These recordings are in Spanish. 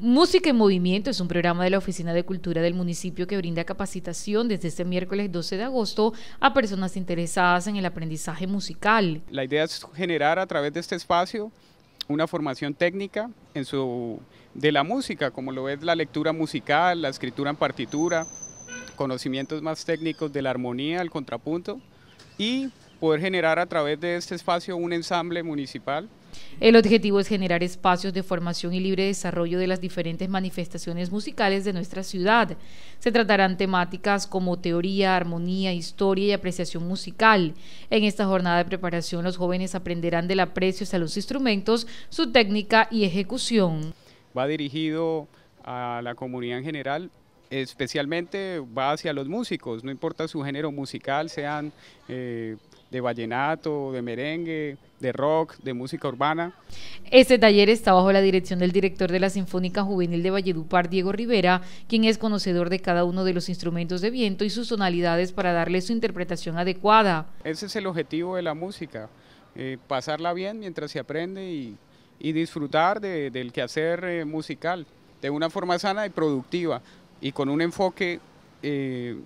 Música en Movimiento es un programa de la Oficina de Cultura del municipio que brinda capacitación desde este miércoles 12 de agosto a personas interesadas en el aprendizaje musical. La idea es generar a través de este espacio una formación técnica en su, de la música, como lo es la lectura musical, la escritura en partitura, conocimientos más técnicos de la armonía, el contrapunto y poder generar a través de este espacio un ensamble municipal el objetivo es generar espacios de formación y libre desarrollo de las diferentes manifestaciones musicales de nuestra ciudad. Se tratarán temáticas como teoría, armonía, historia y apreciación musical. En esta jornada de preparación los jóvenes aprenderán del aprecio a los instrumentos, su técnica y ejecución. Va dirigido a la comunidad en general, especialmente va hacia los músicos, no importa su género musical, sean eh, de vallenato, de merengue, de rock, de música urbana. Este taller está bajo la dirección del director de la Sinfónica Juvenil de Valledupar, Diego Rivera, quien es conocedor de cada uno de los instrumentos de viento y sus tonalidades para darle su interpretación adecuada. Ese es el objetivo de la música, eh, pasarla bien mientras se aprende y, disfrutar del quehacer eh, musical de una forma sana y productiva y con un enfoque eh,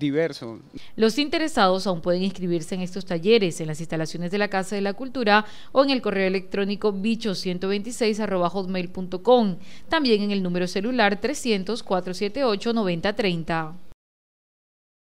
diverso. Los interesados aún pueden inscribirse en estos talleres en las instalaciones de la Casa de la Cultura o en el correo electrónico bicho126.com, también en el número celular 300 478 9030.